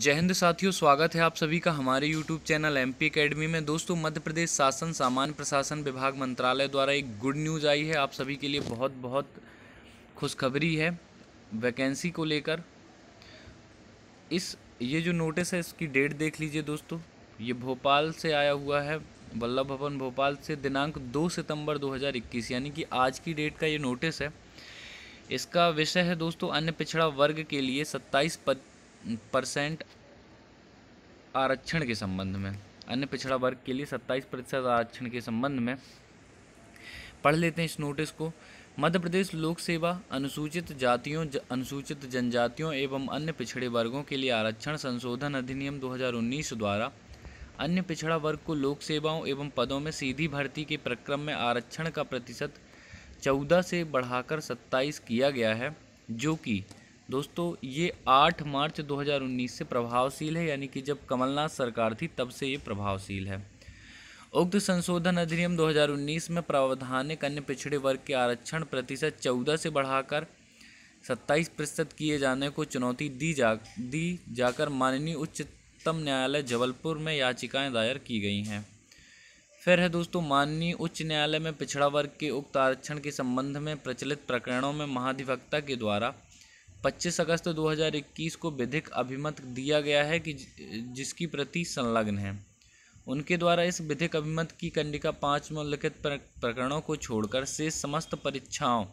जय हिंद साथियों स्वागत है आप सभी का हमारे YouTube channel M P academy में दोस्तों मध्य प्रदेश शासन सामान्य प्रशासन विभाग मंत्रालय द्वारा एक गुड न्यूज़ आई है आप सभी के लिए बहुत बहुत खुशखबरी है वैकेंसी को लेकर इस ये जो नोटिस है इसकी डेट देख लीजिए दोस्तों ये भोपाल से आया हुआ है वल्लभ भवन भोपाल से दिनांक दो सितम्बर दो यानी कि आज की डेट का ये नोटिस है इसका विषय है दोस्तों अन्य पिछड़ा वर्ग के लिए सत्ताईस पद परसेंट आरक्षण के संबंध में अन्य पिछड़ा वर्ग के लिए सत्ताईस प्रतिशत आरक्षण के संबंध में पढ़ लेते हैं इस नोटिस को मध्य प्रदेश लोक सेवा अनुसूचित जातियों ज, अनुसूचित जनजातियों एवं अन्य पिछड़े वर्गों के लिए आरक्षण संशोधन अधिनियम 2019 द्वारा अन्य पिछड़ा वर्ग को लोक सेवाओं एवं पदों में सीधी भर्ती के प्रक्रम में आरक्षण का प्रतिशत 14 से बढ़ाकर 27 किया गया है जो कि दोस्तों ये 8 मार्च 2019 से प्रभावशील है यानी कि जब कमलनाथ सरकार थी तब से ये प्रभावशील है उक्त संशोधन अधिनियम 2019 में प्रावधानिक अन्य पिछड़े वर्ग के आरक्षण प्रतिशत 14 से बढ़ाकर 27 प्रतिशत किए जाने को चुनौती दी जा दी जाकर माननीय उच्चतम न्यायालय जबलपुर में याचिकाएं दायर की गई हैं फिर है दोस्तों माननीय उच्च न्यायालय में पिछड़ा वर्ग के उक्त आरक्षण के संबंध में प्रचलित प्रकरणों में महाधिवक्ता के द्वारा 25 अगस्त 2021 को विधिक अभिमत दिया गया है कि जिसकी प्रति संलग्न है उनके द्वारा इस विधिक अभिमत की कंडिका पाँच में उल्लिखित प्रकरणों को छोड़कर से समस्त परीक्षाओं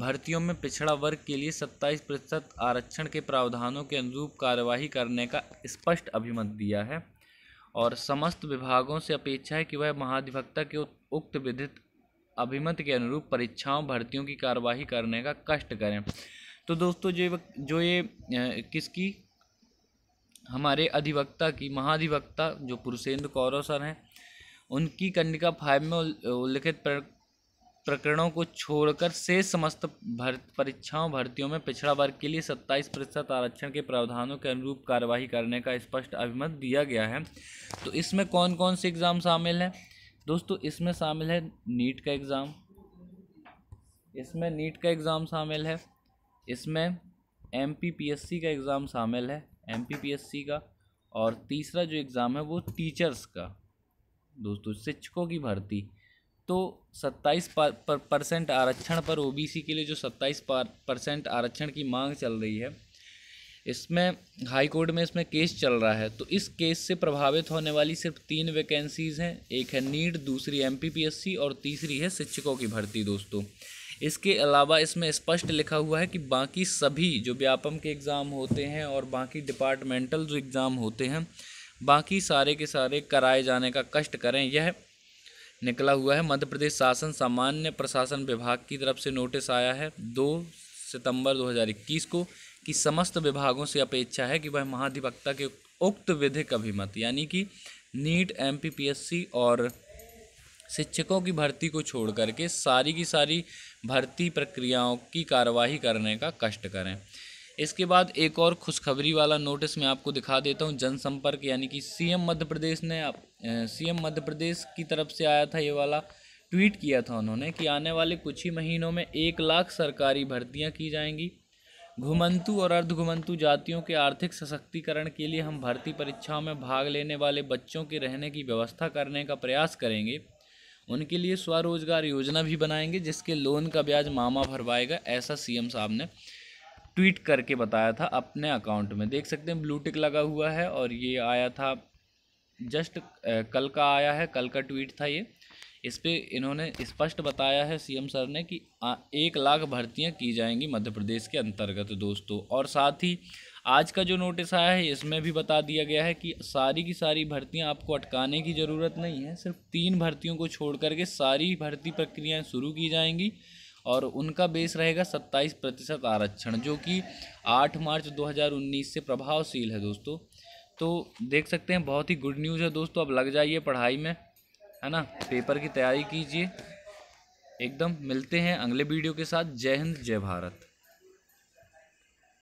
भर्तियों में पिछड़ा वर्ग के लिए 27 प्रतिशत आरक्षण के प्रावधानों के अनुरूप कार्यवाही करने का स्पष्ट अभिमत दिया है और समस्त विभागों से अपेक्षा है कि वह महाधिवक्ता के उक्त विधित अभिमत के अनुरूप परीक्षाओं भर्तियों की कार्यवाही करने का कष्ट करें तो दोस्तों जो जो ये किसकी हमारे अधिवक्ता की महाधिवक्ता जो पुरुषेंद्र कौरव सर हैं उनकी कन्निका फाइव में उल्लिखित प्रकरणों को छोड़कर से समस्त भर्त परीक्षाओं भर्तियों में पिछड़ा वर्ग के लिए सत्ताईस प्रतिशत आरक्षण के प्रावधानों के अनुरूप कार्यवाही करने का स्पष्ट अभिमत दिया गया है तो इसमें कौन कौन से एग्ज़ाम शामिल हैं दोस्तों इसमें शामिल है नीट का एग्ज़ाम इसमें नीट का एग्ज़ाम शामिल है इसमें एम का एग्ज़ाम शामिल है एम का और तीसरा जो एग्ज़ाम है वो टीचर्स का दोस्तों शिक्षकों की भर्ती तो पर, परसेंट आरक्षण पर ओबीसी के लिए जो सत्ताईस परसेंट आरक्षण की मांग चल रही है इसमें हाई कोर्ट में इसमें केस चल रहा है तो इस केस से प्रभावित होने वाली सिर्फ तीन वैकेंसीज़ हैं एक है नीट दूसरी एम और तीसरी है शिक्षकों की भर्ती दोस्तों इसके अलावा इसमें स्पष्ट लिखा हुआ है कि बाकी सभी जो व्यापम के एग्ज़ाम होते हैं और बाकी डिपार्टमेंटल जो एग्ज़ाम होते हैं बाकी सारे के सारे कराए जाने का कष्ट करें यह निकला हुआ है मध्य प्रदेश शासन सामान्य प्रशासन विभाग की तरफ से नोटिस आया है दो सितंबर 2021 को कि समस्त विभागों से अपेक्षा है कि वह महाधिवक्ता के उक्त विधिक अभिमत यानी कि नीट एम और शिक्षकों की भर्ती को छोड़ करके सारी की सारी भर्ती प्रक्रियाओं की कार्यवाही करने का कष्ट करें इसके बाद एक और खुशखबरी वाला नोटिस मैं आपको दिखा देता हूँ जनसंपर्क यानी कि सीएम मध्य प्रदेश ने सीएम मध्य प्रदेश की तरफ से आया था ये वाला ट्वीट किया था उन्होंने कि आने वाले कुछ ही महीनों में एक लाख सरकारी भर्तियाँ की जाएंगी घुमंतु और अर्धघुमंतु जातियों के आर्थिक सशक्तिकरण के लिए हम भर्ती परीक्षाओं में भाग लेने वाले बच्चों के रहने की व्यवस्था करने का प्रयास करेंगे उनके लिए स्वरोजगार योजना भी बनाएंगे जिसके लोन का ब्याज मामा भरवाएगा ऐसा सीएम साहब ने ट्वीट करके बताया था अपने अकाउंट में देख सकते हैं ब्लू टिक लगा हुआ है और ये आया था जस्ट कल का आया है कल का ट्वीट था ये इस पर इन्होंने स्पष्ट बताया है सीएम सर ने कि एक लाख भर्तियां की जाएंगी मध्य प्रदेश के अंतर्गत दोस्तों और साथ ही आज का जो नोटिस आया है इसमें भी बता दिया गया है कि सारी की सारी भर्तियाँ आपको अटकाने की ज़रूरत नहीं है सिर्फ तीन भर्तियों को छोड़ करके सारी भर्ती प्रक्रियाएँ शुरू की जाएंगी और उनका बेस रहेगा सत्ताईस प्रतिशत आरक्षण जो कि आठ मार्च दो से प्रभावशील है दोस्तों तो देख सकते हैं बहुत ही गुड न्यूज़ है दोस्तों अब लग जाइए पढ़ाई में है ना पेपर की तैयारी कीजिए एकदम मिलते हैं अगले वीडियो के साथ जय हिंद जय भारत